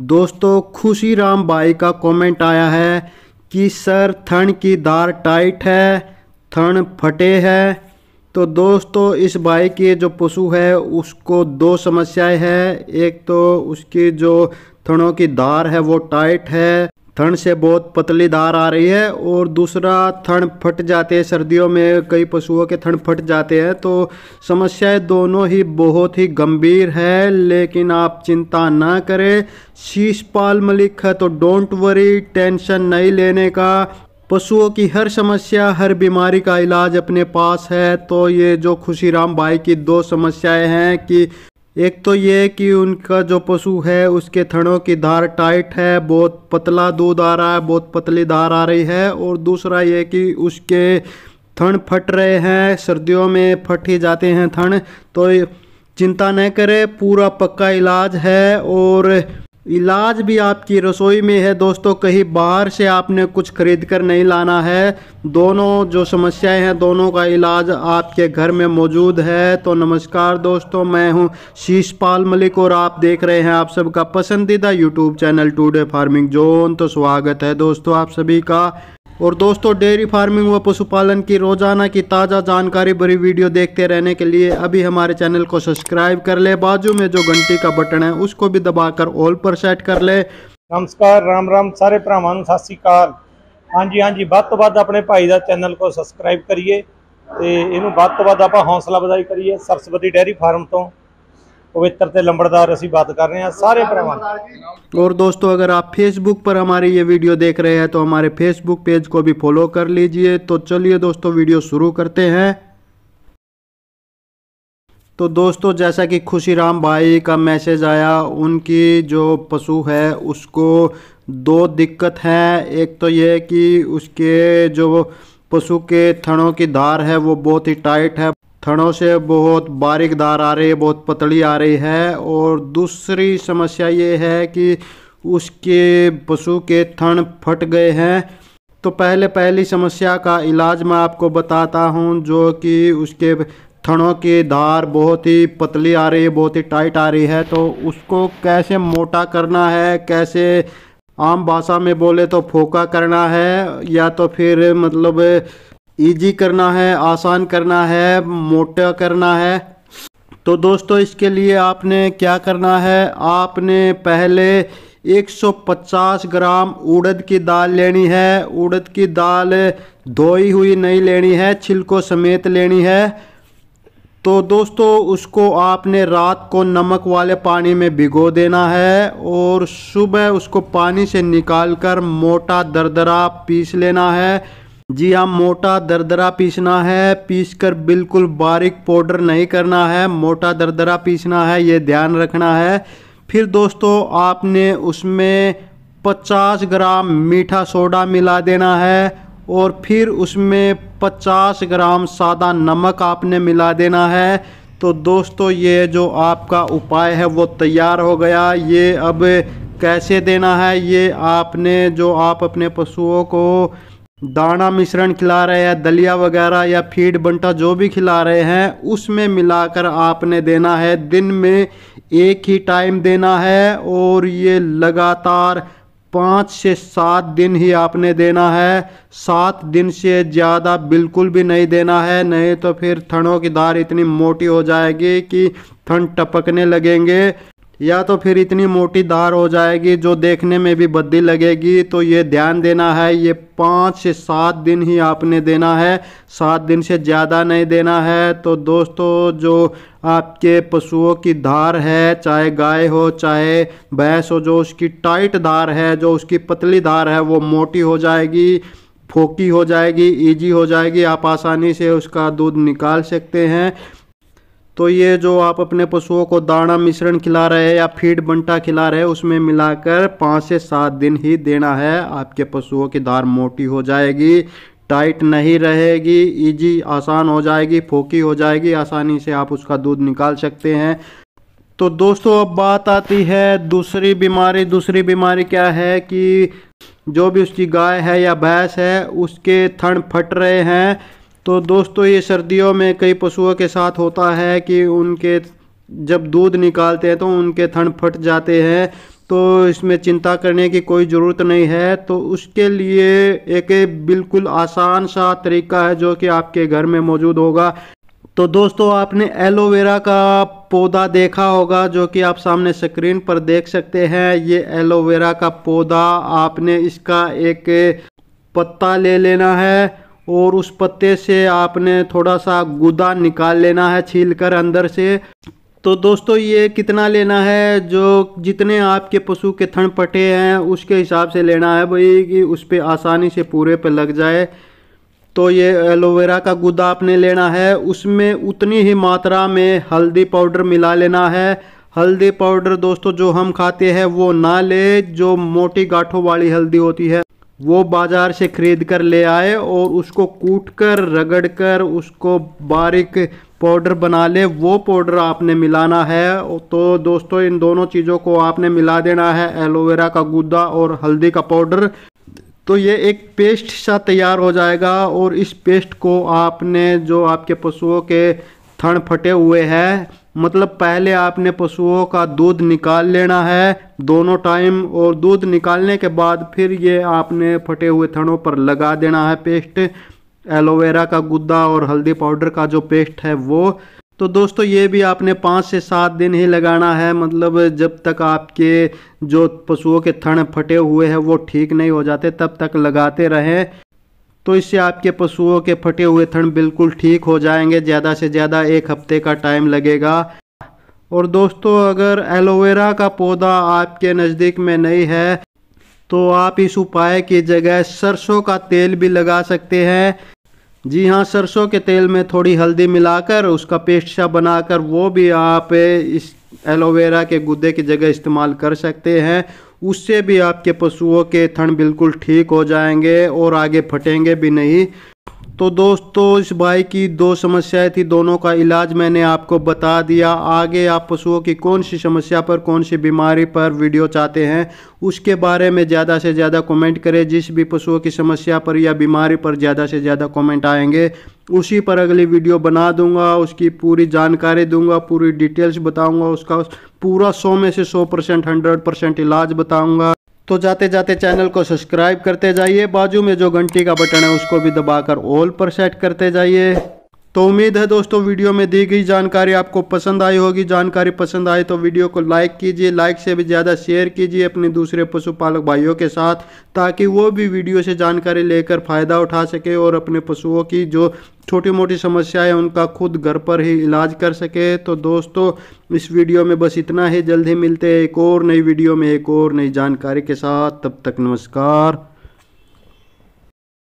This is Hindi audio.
दोस्तों खुशी राम भाई का कमेंट आया है कि सर थन की दार टाइट है थन फटे है तो दोस्तों इस भाई के जो पशु है उसको दो समस्याएं हैं एक तो उसकी जो थनों की दार है वो टाइट है थन से बहुत पतली धार आ रही है और दूसरा थन फट जाते हैं सर्दियों में कई पशुओं के थन फट जाते हैं तो समस्याएं दोनों ही बहुत ही गंभीर है लेकिन आप चिंता ना करें शीशपाल मलिक है तो डोंट वरी टेंशन नहीं लेने का पशुओं की हर समस्या हर बीमारी का इलाज अपने पास है तो ये जो खुशीराम भाई की दो समस्याएं हैं कि एक तो ये कि उनका जो पशु है उसके थनों की धार टाइट है बहुत पतला दूध आ रहा है बहुत पतली धार आ रही है और दूसरा ये कि उसके थन फट रहे हैं सर्दियों में फट ही जाते हैं थन तो चिंता न करें पूरा पक्का इलाज है और इलाज भी आपकी रसोई में है दोस्तों कहीं बाहर से आपने कुछ खरीद कर नहीं लाना है दोनों जो समस्याएं हैं दोनों का इलाज आपके घर में मौजूद है तो नमस्कार दोस्तों मैं हूं शीशपाल मलिक और आप देख रहे हैं आप सबका पसंदीदा YouTube channel Today Farming Zone तो स्वागत है दोस्तों आप सभी का और दोस्तों डेयरी फार्मिंग व पशुपालन की रोज़ाना की ताज़ा जानकारी भरी वीडियो देखते रहने के लिए अभी हमारे चैनल को सब्सक्राइब कर ले बाजू में जो घंटी का बटन है उसको भी दबाकर ऑल पर सेट कर ले नमस्कार राम राम सारे भ्रावान सत श्रीकाल हाँ जी हाँ जी बद तो बद अपने भाई का चैनल को सबसक्राइब करिए ਤੇ ਇਹਨੂੰ तो ਤੋਂ आप हौसला बधाई करिए सरस्वती डेयरी फार्म तो पवित्र ते लंबड़दार ਅਸੀਂ बात कर रहे हैं सारे ਭਰਾਵਾਂ और दोस्तों अगर आप फेसबुक पर हमारी ये वीडियो देख रहे हैं तो हमारे फेसबुक पेज को भी फॉलो कर लीजिए तो चलिए दोस्तों वीडियो शुरू करते हैं तो दोस्तों जैसा कि खुशीराम भाई का मैसेज आया उनकी जो पशु है उसको दो दिक्कत है एक तो ये कि उसके जो पशु के थनों की धार है वो बहुत ही टाइट है थड़ों से बहुत बारीक धार आ रही है बहुत पतली आ रही है और दूसरी समस्या ये है कि उसके पशु के थन फट गए हैं तो पहले पहली समस्या का इलाज मैं आपको बताता हूँ जो कि उसके थनों की धार बहुत ही पतली आ रही है बहुत ही टाइट आ रही है तो उसको कैसे मोटा करना है कैसे आम भाषा में बोले तो फोका करना है या तो फिर मतलब इजी करना है आसान करना है मोटा करना है तो दोस्तों इसके लिए आपने क्या करना है आपने पहले 150 ग्राम उड़द की दाल लेनी है उड़द की दाल धोई हुई नहीं लेनी है छिलको समेत लेनी है तो दोस्तों उसको आपने रात को नमक वाले पानी में भिगो देना है और सुबह उसको पानी से निकाल कर मोटा दरदरा पीस लेना है जी हाँ मोटा दरदरा पीसना है पीसकर बिल्कुल बारीक पाउडर नहीं करना है मोटा दरदरा पीसना है ये ध्यान रखना है फिर दोस्तों आपने उसमें 50 ग्राम मीठा सोडा मिला देना है और फिर उसमें 50 ग्राम सादा नमक आपने मिला देना है तो दोस्तों ये जो आपका उपाय है वो तैयार हो गया ये अब कैसे देना है ये आपने जो आप अपने पशुओं को दाना मिश्रण खिला रहे हैं दलिया वगैरह या फीड बंटा जो भी खिला रहे हैं उसमें मिलाकर आपने देना है दिन में एक ही टाइम देना है और ये लगातार पाँच से सात दिन ही आपने देना है सात दिन से ज़्यादा बिल्कुल भी नहीं देना है नहीं तो फिर थनों की धार इतनी मोटी हो जाएगी कि थन टपकने लगेंगे या तो फिर इतनी मोटी दार हो जाएगी जो देखने में भी बद्दी लगेगी तो ये ध्यान देना है ये पाँच से सात दिन ही आपने देना है सात दिन से ज़्यादा नहीं देना है तो दोस्तों जो आपके पशुओं की धार है चाहे गाय हो चाहे भैंस हो जो उसकी टाइट धार है जो उसकी पतली धार है वो मोटी हो जाएगी फोकी हो जाएगी इजी हो जाएगी आप आसानी से उसका दूध निकाल सकते हैं तो ये जो आप अपने पशुओं को दाना मिश्रण खिला रहे हैं या फीड बंटा खिला रहे हैं उसमें मिलाकर पाँच से सात दिन ही देना है आपके पशुओं की धार मोटी हो जाएगी टाइट नहीं रहेगी इजी आसान हो जाएगी फोकी हो जाएगी आसानी से आप उसका दूध निकाल सकते हैं तो दोस्तों अब बात आती है दूसरी बीमारी दूसरी बीमारी क्या है कि जो भी उसकी गाय है या भैंस है उसके थन फट रहे हैं तो दोस्तों ये सर्दियों में कई पशुओं के साथ होता है कि उनके जब दूध निकालते हैं तो उनके थन फट जाते हैं तो इसमें चिंता करने की कोई ज़रूरत नहीं है तो उसके लिए एक बिल्कुल आसान सा तरीका है जो कि आपके घर में मौजूद होगा तो दोस्तों आपने एलोवेरा का पौधा देखा होगा जो कि आप सामने स्क्रीन पर देख सकते हैं ये एलोवेरा का पौधा आपने इसका एक पत्ता ले लेना है और उस पत्ते से आपने थोड़ा सा गुदा निकाल लेना है छील कर अंदर से तो दोस्तों ये कितना लेना है जो जितने आपके पशु के थन पटे हैं उसके हिसाब से लेना है भाई कि उस पर आसानी से पूरे पे लग जाए तो ये एलोवेरा का गुदा आपने लेना है उसमें उतनी ही मात्रा में हल्दी पाउडर मिला लेना है हल्दी पाउडर दोस्तों जो हम खाते हैं वो ना ले जो मोटी गाठों वाली हल्दी होती है वो बाज़ार से ख़रीद कर ले आए और उसको कूट कर रगड़ कर उसको बारीक पाउडर बना ले वो पाउडर आपने मिलाना है तो दोस्तों इन दोनों चीज़ों को आपने मिला देना है एलोवेरा का गुदा और हल्दी का पाउडर तो ये एक पेस्ट सा तैयार हो जाएगा और इस पेस्ट को आपने जो आपके पशुओं के थन फटे हुए हैं मतलब पहले आपने पशुओं का दूध निकाल लेना है दोनों टाइम और दूध निकालने के बाद फिर ये आपने फटे हुए थनों पर लगा देना है पेस्ट एलोवेरा का गुद्दा और हल्दी पाउडर का जो पेस्ट है वो तो दोस्तों ये भी आपने पाँच से सात दिन ही लगाना है मतलब जब तक आपके जो पशुओं के थन फटे हुए हैं वो ठीक नहीं हो जाते तब तक लगाते रहें तो इससे आपके पशुओं के फटे हुए थन बिल्कुल ठीक हो जाएंगे ज़्यादा से ज़्यादा एक हफ्ते का टाइम लगेगा और दोस्तों अगर एलोवेरा का पौधा आपके नज़दीक में नहीं है तो आप इस उपाय की जगह सरसों का तेल भी लगा सकते हैं जी हाँ सरसों के तेल में थोड़ी हल्दी मिलाकर उसका पेस्ट सा बनाकर वो भी आप इस एलोवेरा के गुदे की जगह इस्तेमाल कर सकते हैं उससे भी आपके पशुओं के थन बिल्कुल ठीक हो जाएंगे और आगे फटेंगे भी नहीं तो दोस्तों इस बाइक की दो समस्याएं थी दोनों का इलाज मैंने आपको बता दिया आगे आप पशुओं की कौन सी समस्या पर कौन सी बीमारी पर वीडियो चाहते हैं उसके बारे में ज़्यादा से ज़्यादा कमेंट करें जिस भी पशुओं की समस्या पर या बीमारी पर ज़्यादा से ज़्यादा कमेंट आएंगे उसी पर अगली वीडियो बना दूंगा उसकी पूरी जानकारी दूंगा पूरी डिटेल्स बताऊँगा उसका पूरा सौ में से सौ परसेंट हंड्रेड परसेंट इलाज बताऊँगा तो जाते जाते चैनल को सब्सक्राइब करते जाइए बाजू में जो घंटी का बटन है उसको भी दबाकर ऑल पर सेट करते जाइए तो उम्मीद है दोस्तों वीडियो में दी गई जानकारी आपको पसंद आई होगी जानकारी पसंद आए तो वीडियो को लाइक कीजिए लाइक से भी ज़्यादा शेयर कीजिए अपने दूसरे पशुपालक भाइयों के साथ ताकि वो भी वीडियो से जानकारी लेकर फ़ायदा उठा सके और अपने पशुओं की जो छोटी मोटी समस्याएं उनका खुद घर पर ही इलाज कर सके तो दोस्तों इस वीडियो में बस इतना ही जल्द ही मिलते हैं एक और नई वीडियो में एक और नई जानकारी के साथ तब तक नमस्कार